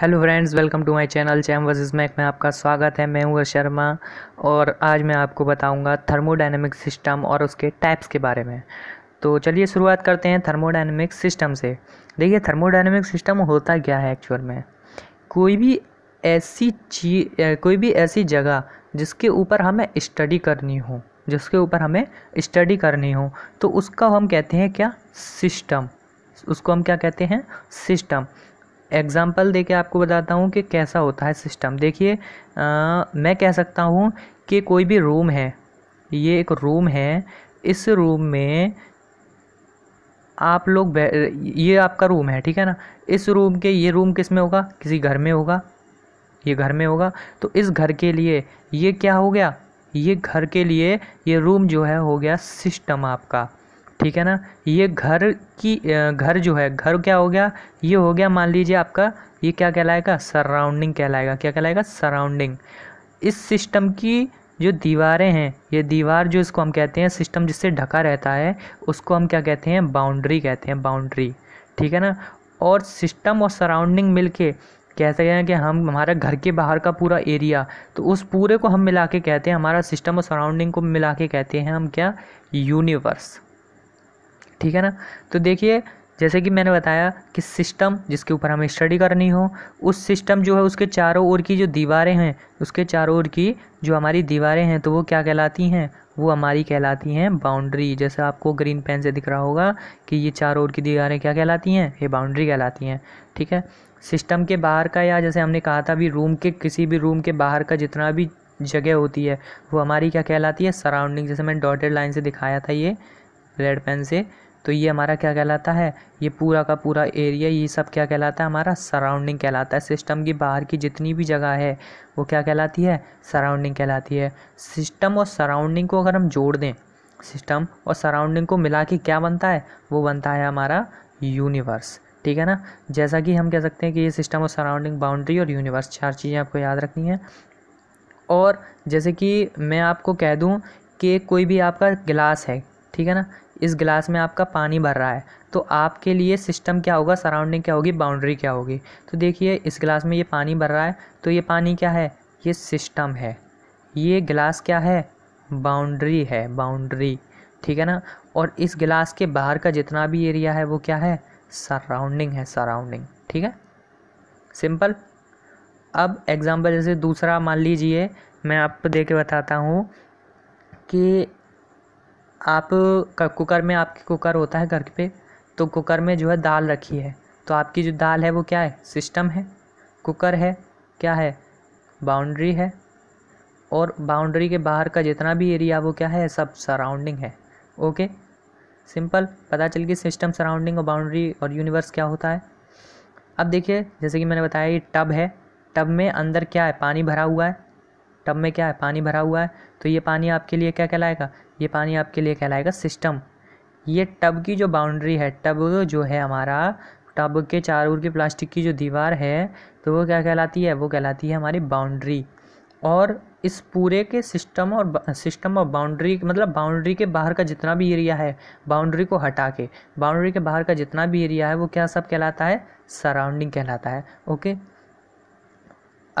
hello friends welcome to my channel chem versus mac में आपका स्वागत है मैं हूँ शर्मा और आज मैं आपको बताऊंगा थर्मोडाइनमिक सिस्टम और उसके टाइप्स के बारे में तो चलिए शुरुआत करते हैं थर्मोडाइनमिक सिस्टम से देखिए थर्मोडाइनमिक सिस्टम होता क्या है एक्चुअल में कोई भी ऐसी चीज कोई भी ऐसी जगह जिसके ऊपर हमें स्टडी करनी हो जिसके ऊपर हमें स्टडी करनी हो तो उसका हम कहते हैं क्या सिस्टम उसको हम क्या कहते हैं सिस्टम एग्ज़ाम्पल दे के आपको बताता हूँ कि कैसा होता है सिस्टम देखिए मैं कह सकता हूँ कि कोई भी रूम है ये एक रूम है इस रूम में आप लोग ये आपका रूम है ठीक है ना इस रूम के ये रूम किस में होगा किसी घर में होगा ये घर में होगा तो इस घर के लिए ये क्या हो गया ये घर के लिए ये रूम जो है हो गया सिस्टम आपका ठीक है ना ये घर की घर जो है घर क्या हो गया ये हो गया मान लीजिए आपका ये क्या कहलाएगा सराउंडिंग कहलाएगा क्या कहलाएगा सराउंडिंग इस सिस्टम की जो दीवारें हैं ये दीवार जो इसको हम कहते हैं सिस्टम जिससे ढका रहता है उसको हम क्या कहते हैं बाउंड्री कहते हैं बाउंड्री ठीक है ना और सिस्टम और सराउंडिंग मिलके कहते हैं कि हम हमारे घर के बाहर का पूरा एरिया तो उस पूरे को हम मिला के कहते हैं हमारा सिस्टम और सराउंडिंग को मिला के कहते हैं हम क्या यूनिवर्स ठीक है ना तो देखिए जैसे कि मैंने बताया कि सिस्टम जिसके ऊपर हमें स्टडी करनी हो उस सिस्टम जो है उसके चारों ओर की जो दीवारें हैं उसके चारों ओर की जो हमारी दीवारें हैं तो वो क्या कहलाती हैं वो हमारी कहलाती हैं बाउंड्री जैसे आपको ग्रीन पेन से दिख रहा होगा कि ये चारों ओर की दीवारें क्या कहलाती हैं ये बाउंड्री कहलाती हैं ठीक है सिस्टम के बाहर का या जैसे हमने कहा था भी रूम के किसी भी रूम के बाहर का जितना भी जगह होती है वो हमारी क्या कहलाती है सराउंडिंग जैसे मैंने डॉटेड लाइन से दिखाया था ये रेड पेन से तो ये हमारा क्या कहलाता है ये पूरा का पूरा एरिया ये सब क्या कहलाता है हमारा सराउंडिंग कहलाता है सिस्टम की बाहर की जितनी भी जगह है वो क्या कहलाती है सराउंडिंग कहलाती है सिस्टम और सराउंडिंग को अगर हम जोड़ दें सिस्टम और सराउंडिंग को मिला के क्या बनता है वो बनता है हमारा यूनिवर्स ठीक है ना जैसा कि हम कह सकते हैं कि ये सिस्टम और सराउंडिंग बाउंड्री और यूनिवर्स चार चीज़ें आपको याद रखनी है और जैसे कि मैं आपको कह दूं कि कोई भी आपका गिलास है ठीक है ना इस गिलास में आपका पानी भर रहा है तो आपके लिए सिस्टम क्या होगा सराउंडिंग क्या होगी बाउंड्री क्या होगी तो देखिए इस गिलास में ये पानी भर रहा है तो ये पानी क्या है ये सिस्टम है ये गिलास क्या है बाउंड्री है बाउंड्री ठीक है ना और इस गिलास के बाहर का जितना भी एरिया है वो क्या है सराउंडिंग है सराउंडिंग ठीक है सिंपल अब एग्ज़ाम्पल जैसे दूसरा मान लीजिए मैं आपको दे के बताता हूँ कि आप कुकर में आपके कुकर होता है घर पे तो कुकर में जो है दाल रखी है तो आपकी जो दाल है वो क्या है सिस्टम है कुकर है क्या है बाउंड्री है और बाउंड्री के बाहर का जितना भी एरिया वो क्या है सब सराउंडिंग है ओके सिंपल पता चल गई सिस्टम सराउंडिंग और बाउंड्री और यूनिवर्स क्या होता है अब देखिए जैसे कि मैंने बताया ये टब है टब में अंदर क्या है पानी भरा हुआ है टब में क्या है पानी भरा हुआ है तो ये पानी आपके लिए क्या कहलाएगा ये पानी आपके लिए कहलाएगा सिस्टम ये टब की जो बाउंड्री है टब जो है हमारा टब के चार ओर की प्लास्टिक की जो दीवार है तो वो क्या कहलाती है वो कहलाती है हमारी बाउंड्री और इस पूरे के सिस्टम और सिस्टम और बाउंड्री मतलब बाउंड्री के बाहर का जितना भी एरिया है बाउंड्री को हटा के बाउंड्री के बाहर का जितना भी एरिया है वो क्या सब कहलाता है सराउंडिंग कहलाता है ओके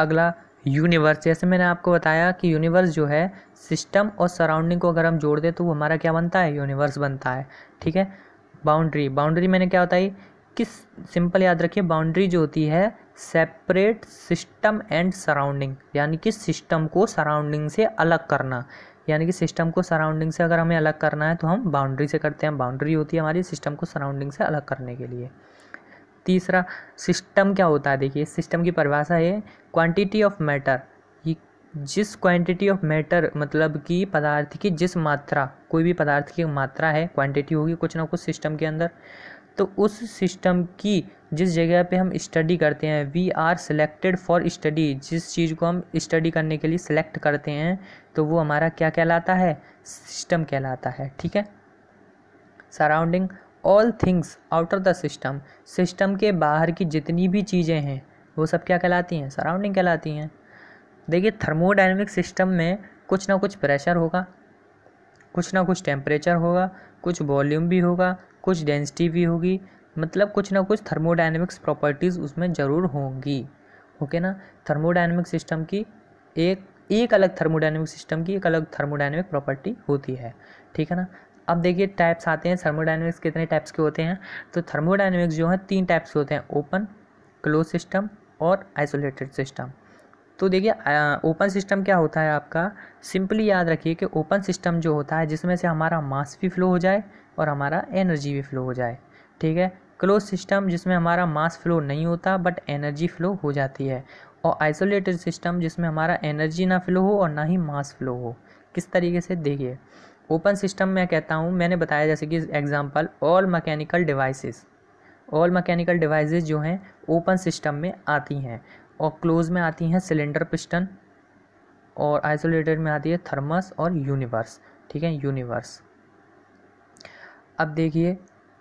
अगला यूनिवर्स जैसे मैंने आपको बताया कि यूनिवर्स जो है सिस्टम और सराउंडिंग को अगर हम जोड़ दें तो वो हमारा क्या बनता है यूनिवर्स बनता है ठीक है बाउंड्री बाउंड्री मैंने क्या बताई कि सिंपल याद रखिए बाउंड्री जो होती है सेपरेट सिस्टम एंड सराउंडिंग यानी कि सिस्टम को सराउंडिंग से अलग करना यानी कि सिस्टम को सराउंडिंग से अगर हमें अलग करना है तो हम बाउंड्री से करते हैं बाउंड्री होती है हमारी सिस्टम को सराउंडिंग से अलग करने के लिए तीसरा सिस्टम क्या होता है देखिए सिस्टम की परिभाषा है क्वांटिटी ऑफ मैटर जिस क्वांटिटी ऑफ मैटर मतलब कि पदार्थ की जिस मात्रा कोई भी पदार्थ की मात्रा है क्वांटिटी होगी कुछ ना कुछ सिस्टम के अंदर तो उस सिस्टम की जिस जगह पे हम स्टडी करते हैं we are selected for study जिस चीज़ को हम स्टडी करने के लिए सिलेक्ट करते हैं तो वो हमारा क्या कहलाता है सिस्टम कहलाता है ठीक है surrounding all things out of the system system के बाहर की जितनी भी चीज़ें हैं वो सब क्या कहलाती हैं सराउंडिंग कहलाती हैं देखिए थर्मोडाइनमिक सिस्टम में कुछ ना कुछ प्रेशर होगा कुछ ना कुछ टेम्परेचर होगा कुछ वॉल्यूम भी होगा कुछ डेंसिटी भी होगी मतलब कुछ ना कुछ थर्मोडाइनमिक्स प्रॉपर्टीज़ उसमें ज़रूर होंगी ओके ना थर्मोडाइनमिक सिस्टम की एक एक अलग थर्मोडाइनमिक सिस्टम की एक अलग थर्मोडाइनमिक प्रॉपर्टी होती है ठीक है ना अब देखिए टाइप्स आते हैं थर्मोडाइनमिक्स कितने टाइप्स के होते हैं तो थर्मोडाइनमिक्स जो है तीन टाइप्स के होते हैं ओपन क्लोज सिस्टम और आइसोलेटेड सिस्टम तो देखिए ओपन सिस्टम क्या होता है आपका सिंपली याद रखिए कि ओपन सिस्टम जो होता है जिसमें से हमारा मास भी फ्लो हो जाए और हमारा एनर्जी भी फ्लो हो जाए ठीक है क्लोज सिस्टम जिसमें हमारा मास फ्लो नहीं होता बट एनर्जी फ्लो हो जाती है और आइसोलेटेड सिस्टम जिसमें हमारा एनर्जी ना फ्लो हो और ना ही मास फ्लो हो किस तरीके से देखिए ओपन सिस्टम मैं कहता हूँ मैंने बताया जैसे कि example all mechanical devices all mechanical devices जो हैं ओपन सिस्टम में आती हैं और क्लोज में आती हैं सिलेंडर पिस्टन और आइसोलेटेड में आती है थर्मस और यूनिवर्स ठीक है यूनिवर्स अब देखिए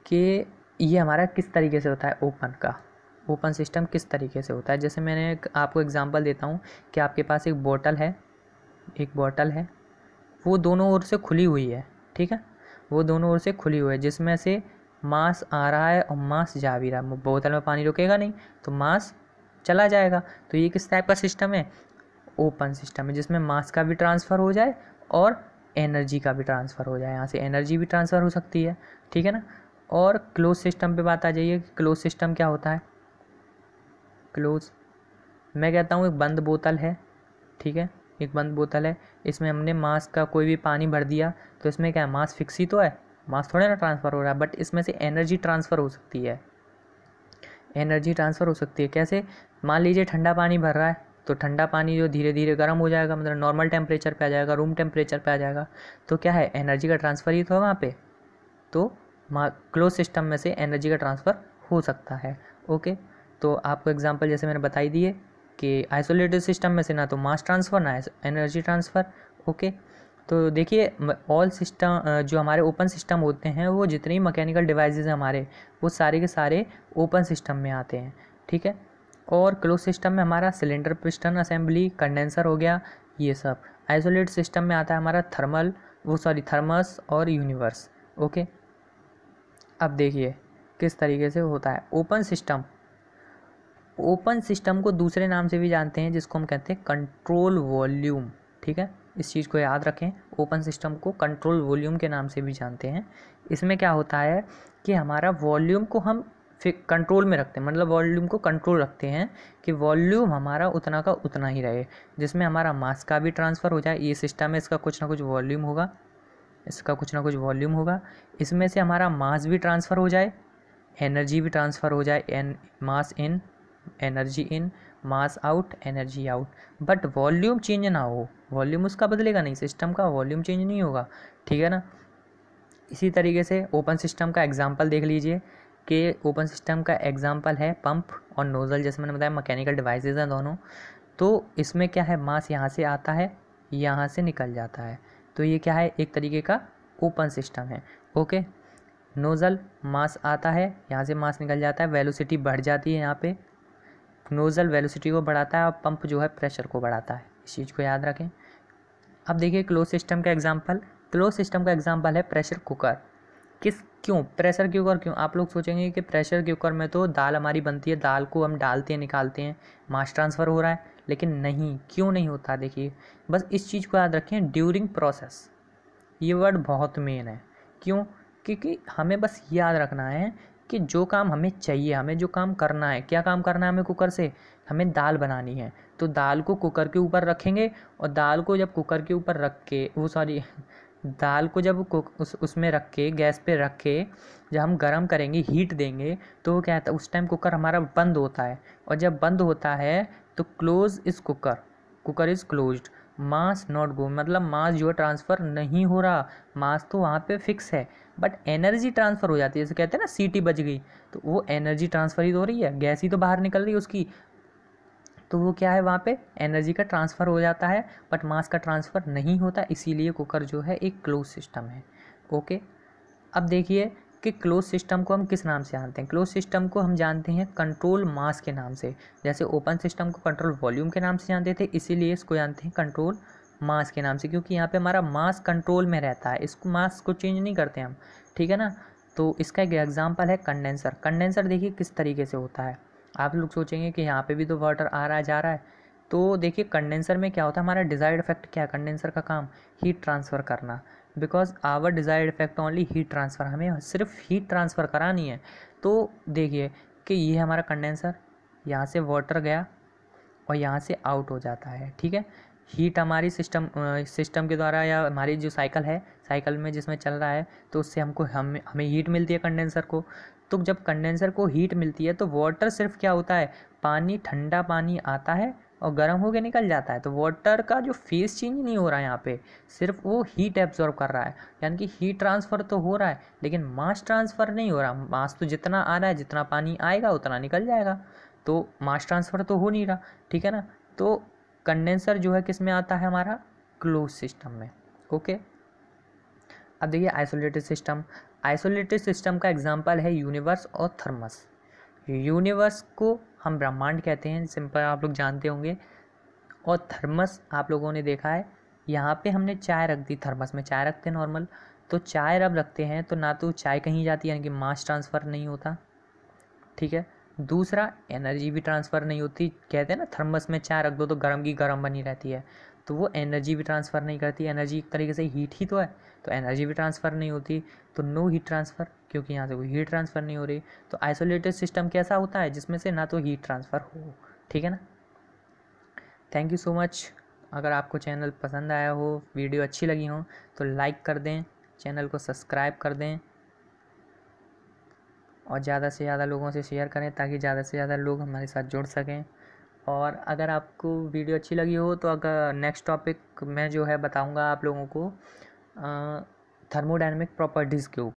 कि ये हमारा किस तरीके से होता है ओपन का ओपन सिस्टम किस तरीके से होता है जैसे मैंने आपको एग्जांपल देता हूँ कि आपके पास एक बोतल है एक बोतल है वो दोनों ओर से खुली हुई है ठीक है वो दोनों ओर से खुली हुई है जिसमें से मांस आ रहा है और मांस जा भी रहा है बोतल में पानी रुकेगा नहीं तो मांस चला जाएगा तो ये किस टाइप का सिस्टम है ओपन सिस्टम है जिसमें मास का भी ट्रांसफ़र हो जाए और एनर्जी का भी ट्रांसफ़र हो जाए यहाँ से एनर्जी भी ट्रांसफ़र हो सकती है ठीक है ना और क्लोज सिस्टम पे बात आ जाइए क्लोज सिस्टम क्या होता है क्लोज मैं कहता हूँ एक बंद बोतल है ठीक है एक बंद बोतल है इसमें हमने मास का कोई भी पानी भर दिया तो इसमें क्या है मास फिक्स ही तो है मास थोड़ा ना ट्रांसफ़र हो रहा है बट इसमें से एनर्जी ट्रांसफ़र हो सकती है एनर्जी ट्रांसफ़र हो सकती है कैसे मान लीजिए ठंडा पानी भर रहा है तो ठंडा पानी जो धीरे धीरे गर्म हो जाएगा मतलब नॉर्मल टेम्परेचर पर आ जाएगा रूम टेम्परेचर पर आ जाएगा तो क्या है एनर्जी का ट्रांसफ़र ही तो वहाँ पर तो क्लोज सिस्टम में से एनर्जी का ट्रांसफ़र हो सकता है ओके तो आपको एग्जांपल जैसे मैंने बताई दिए कि आइसोलेटेड सिस्टम में से ना तो मास ट्रांसफ़र ना एनर्जी ट्रांसफ़र ओके तो देखिए ऑल सिस्टम जो हमारे ओपन सिस्टम होते हैं वो जितने ही मैकेनिकल डिवाइसेस हमारे वो सारे के सारे ओपन सिस्टम में आते हैं ठीक है और क्लोज सिस्टम में हमारा सिलेंडर पिस्टन असेंबली कंडेंसर हो गया ये सब आइसोलेट सिस्टम में आता है हमारा थर्मल वो सॉरी थर्मस और यूनिवर्स ओके अब देखिए किस तरीके से होता है ओपन सिस्टम ओपन सिस्टम को दूसरे नाम से भी जानते हैं जिसको हम कहते हैं कंट्रोल वॉल्यूम ठीक है इस चीज़ को याद रखें ओपन सिस्टम को कंट्रोल वॉल्यूम के नाम से भी जानते हैं इसमें क्या होता है कि हमारा वॉल्यूम को हम कंट्रोल में रखते हैं मतलब वॉल्यूम को कंट्रोल रखते हैं कि वॉल्यूम हमारा उतना का उतना ही रहे जिसमें हमारा मास का भी ट्रांसफ़र हो जाए ये सिस्टम है इसका कुछ ना कुछ वॉल्यूम होगा इसका कुछ ना कुछ वॉल्यूम होगा इसमें से हमारा मास भी ट्रांसफ़र हो जाए एनर्जी भी ट्रांसफ़र हो जाए and mass in energy in mass out energy out but volume change ना हो वॉल्यूम उसका बदलेगा नहीं सिस्टम का वॉल्यूम चेंज नहीं होगा ठीक है ना इसी तरीके से ओपन सिस्टम का एग्जाम्पल देख लीजिए कि ओपन सिस्टम का एग्जाम्पल है पंप और नोज़ल जैसे मैंने बताया मैकेनिकल डिवाइसेज हैं दोनों तो इसमें क्या है मास यहाँ से आता है यहाँ से निकल जाता है तो ये क्या है एक तरीके का ओपन सिस्टम है ओके नोज़ल मास आता है यहाँ से मास निकल जाता है वेलोसिटी बढ़ जाती है यहाँ पे नोज़ल वेलोसिटी को बढ़ाता है और पंप जो है प्रेशर को बढ़ाता है इस चीज़ को याद रखें अब देखिए क्लोज सिस्टम का एग्जाम्पल क्लोज सिस्टम का एग्जाम्पल है प्रेशर कुकर किस क्यों प्रेशर कुकर क्यों आप लोग सोचेंगे कि प्रेशर कुकर में तो दाल हमारी बनती है दाल को हम डालते हैं निकालते हैं मास ट्रांसफ़र हो रहा है लेकिन नहीं क्यों नहीं होता देखिए बस इस चीज़ को याद रखें ड्यूरिंग प्रोसेस ये वर्ड बहुत मेन है क्यों क्योंकि हमें बस याद रखना है कि जो काम हमें चाहिए हमें जो काम करना है क्या काम करना है हमें कुकर से हमें दाल बनानी है तो दाल को कुकर के ऊपर रखेंगे और दाल को जब कुकर के ऊपर रख के वो सॉरी दाल को जब कुक उस उसमें रख के गैस पे रख के जब हम गर्म करेंगे हीट देंगे तो वो क्या है उस टाइम कुकर हमारा बंद होता है और जब बंद होता है तो close is cooker cooker is closed mass not go मतलब मास जो है ट्रांसफ़र नहीं हो रहा मास तो वहाँ पे फिक्स है बट एनर्जी ट्रांसफ़र हो जाती है जैसे कहते हैं ना सीटी बज गई तो वो एनर्जी ट्रांसफ़र ही तो हो रही है गैस ही तो बाहर निकल रही है उसकी तो वो क्या है वहाँ पे एनर्जी का ट्रांसफ़र हो जाता है बट मास का ट्रांसफ़र नहीं होता इसीलिए कुकर जो है एक क्लोज सिस्टम है ओके अब देखिए कि क्लोज सिस्टम को हम किस नाम से जानते हैं क्लोज सिस्टम को हम जानते हैं कंट्रोल मास के नाम से जैसे ओपन सिस्टम को कंट्रोल वॉल्यूम के नाम से जानते थे इसीलिए इसको जानते हैं कंट्रोल मास के नाम से क्योंकि यहाँ पे हमारा मास कंट्रोल में रहता है इसको मास को चेंज नहीं करते हम ठीक है ना तो इसका एक एग्जाम्पल है कंडेंसर कंडेंसर देखिए किस तरीके से होता है आप लोग सोचेंगे कि यहाँ पर भी तो वाटर आ रहा है जा रहा है तो देखिए कंडेंसर में क्या होता है हमारा डिज़ायर्ड इफेक्ट क्या है कंडेंसर का काम हीट ट्रांसफ़र करना because our desired effect only heat transfer हमें सिर्फ हीट ट्रांसफ़र करानी है तो देखिए कि ये हमारा कंडेंसर यहाँ से वाटर गया और यहाँ से आउट हो जाता है ठीक है हीट हमारी सिस्टम सिस्टम के द्वारा या हमारी जो साइकिल है साइकिल में जिसमें चल रहा है तो उससे हमको हम हमें हीट मिलती है कंडेंसर को तो जब कंडेंसर को हीट मिलती है तो वाटर सिर्फ क्या होता है पानी ठंडा पानी आता है और गर्म होकर निकल जाता है तो वाटर का जो फेस चेंज नहीं हो रहा है यहाँ पे सिर्फ वो हीट एब्जॉर्व कर रहा है यानी कि हीट ट्रांसफ़र तो हो रहा है लेकिन मास ट्रांसफ़र नहीं हो रहा मास तो जितना आ रहा है जितना पानी आएगा उतना निकल जाएगा तो मास ट्रांसफ़र तो हो नहीं रहा ठीक है ना तो कंडेंसर जो है किस में आता है हमारा क्लोज सिस्टम में ओके अब देखिए आइसोलेटेड सिस्टम आइसोलेटेड सिस्टम का एग्जाम्पल है यूनिवर्स और थर्मस यूनिवर्स को हम ब्रह्मांड कहते हैं सिंपल आप लोग जानते होंगे और थर्मस आप लोगों ने देखा है यहाँ पे हमने चाय रख दी थर्मस में चाय रखते हैं नॉर्मल तो चाय अब रखते हैं तो ना तो चाय कहीं जाती यानी कि मास ट्रांसफ़र नहीं होता ठीक है दूसरा एनर्जी भी ट्रांसफ़र नहीं होती कहते हैं ना थर्मस में चाय रख दो तो गर्म की गर्म बनी रहती है तो वो एनर्जी भी ट्रांसफ़र नहीं करती एनर्जी एक तरीके से हीट ही तो है तो एनर्जी भी ट्रांसफ़र नहीं होती तो नो हीट ट्रांसफ़र क्योंकि यहाँ से कोई हीट ट्रांसफ़र नहीं हो रही तो आइसोलेटेड सिस्टम कैसा होता है जिसमें से ना तो हीट ट्रांसफ़र हो ठीक है ना थैंक यू सो मच अगर आपको चैनल पसंद आया हो वीडियो अच्छी लगी हो तो लाइक कर दें चैनल को सब्सक्राइब कर दें और ज़्यादा से ज़्यादा लोगों से शेयर करें ताकि ज़्यादा से ज़्यादा लोग हमारे साथ जुड़ सकें और अगर आपको वीडियो अच्छी लगी हो तो अगर नेक्स्ट टॉपिक मैं जो है बताऊँगा आप लोगों को थर्मोडाइनमिक प्रॉपर्टीज़ के ऊपर